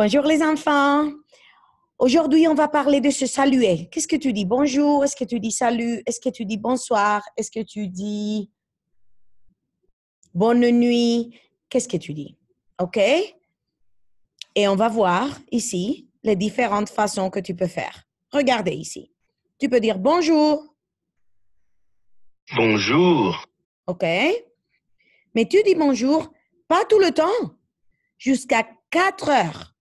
Bonjour les enfants. Aujourd'hui, on va parler de se saluer. Qu'est-ce que tu dis bonjour? Est-ce que tu dis salut? Est-ce que tu dis bonsoir? Est-ce que tu dis bonne nuit? Qu'est-ce que tu dis? OK? Et on va voir ici les différentes façons que tu peux faire. Regardez ici. Tu peux dire bonjour. Bonjour. OK? Mais tu dis bonjour pas tout le temps, jusqu'à 4 heures.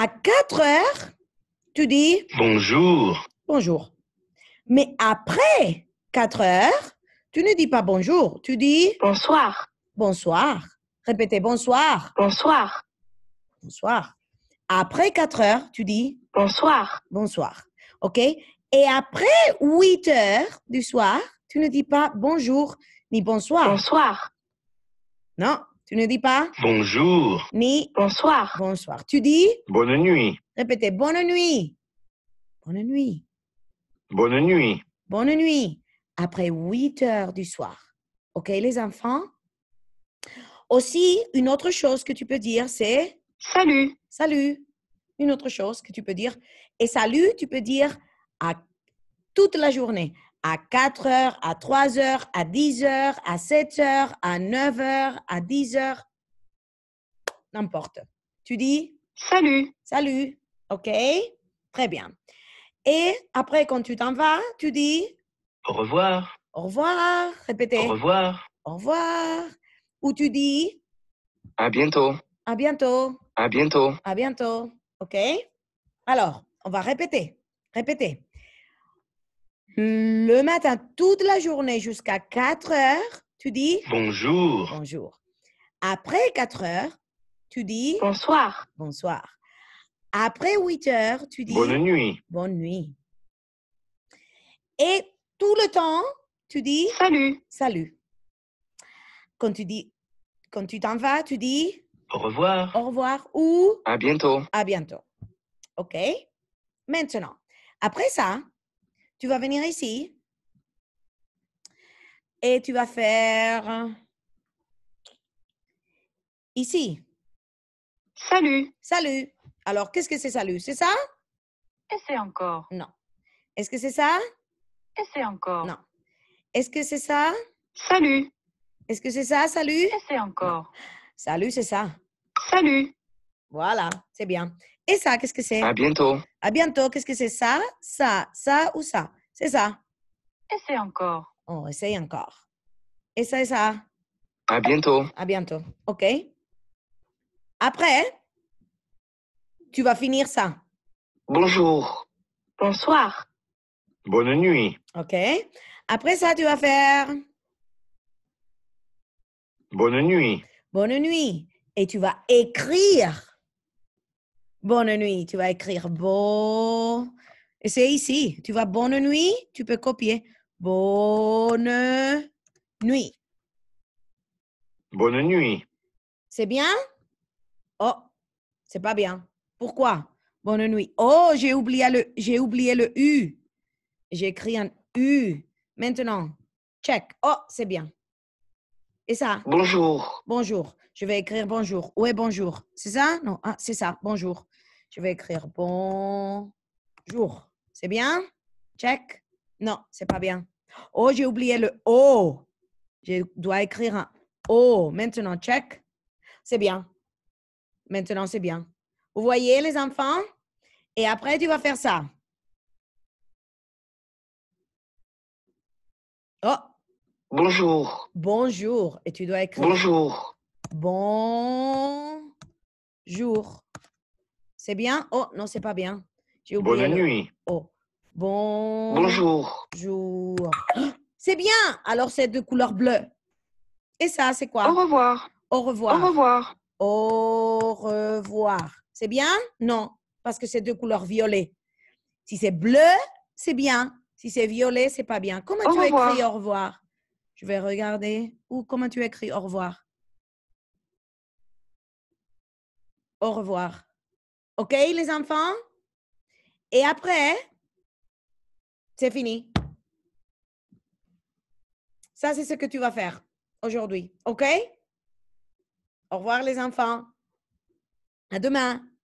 À 4 heures, tu dis Bonjour. Bonjour. Mais après 4 heures, tu ne dis pas bonjour, tu dis Bonsoir. Bonsoir. Répétez bonsoir. Bonsoir. Bonsoir. Après 4 heures, tu dis Bonsoir. Bonsoir. OK Et après 8 heures du soir, tu ne dis pas bonjour ni bonsoir. Bonsoir. Non, tu ne dis pas bonjour ni bonsoir. Bonsoir. Tu dis bonne nuit. Répétez bonne nuit. Bonne nuit. Bonne nuit. Bonne nuit. Après 8 heures du soir. OK, les enfants? Aussi, une autre chose que tu peux dire, c'est salut. Salut. Une autre chose que tu peux dire. Et salut, tu peux dire à toute la journée à 4 heures, à 3 heures, à 10 heures, à 7 heures, à 9 heures, à 10 heures, n'importe. Tu dis Salut. Salut. OK Très bien. Et après, quand tu t'en vas, tu dis Au revoir. Au revoir. Répétez. Au revoir. Au revoir. Ou tu dis À bientôt. À bientôt. À bientôt. À bientôt. OK Alors, on va répéter. Répétez le matin, toute la journée jusqu'à 4 heures, tu dis Bonjour. Bonjour. Après 4 heures, tu dis Bonsoir. Bonsoir. Après 8 heures, tu dis Bonne nuit. Bonne nuit. Et tout le temps, tu dis Salut. Salut. Quand tu dis quand tu t'en vas, tu dis Au revoir. Au revoir ou À bientôt. À bientôt. OK Maintenant, après ça, tu vas venir ici et tu vas faire ici. Salut. Salut. Alors, qu'est-ce que c'est salut C'est ça Et c'est encore. Non. Est-ce que c'est ça Et c'est encore. Non. Est-ce que c'est ça Salut. Est-ce que c'est ça Salut Et c'est encore. Salut, c'est ça. Salut. Voilà, c'est bien. Et ça, qu'est-ce que c'est À ah, bientôt. À ah, bientôt, qu'est-ce que c'est ça, ça, ça ou ça C'est ça. Essaye encore. oh, essaye encore. Et ça et ça. À ah, bientôt. À bientôt. OK. Après, tu vas finir ça. Bonjour. Bonsoir. Bonne nuit. OK. Après ça, tu vas faire. Bonne nuit. Bonne nuit. Et tu vas écrire bonne nuit, tu vas écrire bon. Et c'est ici, tu vas bonne nuit, tu peux copier bonne nuit. Bonne nuit. C'est bien? Oh, c'est pas bien. Pourquoi? Bonne nuit. Oh, j'ai oublié le, j'ai oublié le U. J'écris un U. Maintenant, check. Oh, c'est bien. Et ça? Bonjour. Bonjour. Je vais écrire bonjour. Où bonjour? C'est ça? Non, ah, c'est ça. Bonjour. Je vais écrire bonjour. C'est bien? Check. Non, c'est pas bien. Oh, j'ai oublié le O. Je dois écrire un O. Maintenant, check. C'est bien. Maintenant, c'est bien. Vous voyez les enfants? Et après, tu vas faire ça. Oh. Bonjour. Bonjour. Et tu dois écrire. Bonjour. Bonjour. C'est bien Oh, non, c'est pas bien. J'ai oublié. Bonne nuit. Oh. Bon... Bonjour. Bonjour. Ah, c'est bien. Alors, c'est de couleur bleue. Et ça, c'est quoi Au revoir. Au revoir. Au revoir. Au revoir. C'est bien Non, parce que c'est de couleur violet. Si c'est bleu, c'est bien. Si c'est violet, c'est pas bien. Comment tu écris au revoir Je vais regarder. Ou comment tu écris au revoir Au revoir. OK, les enfants? Et après, c'est fini. Ça, c'est ce que tu vas faire aujourd'hui. OK? Au revoir, les enfants. À demain.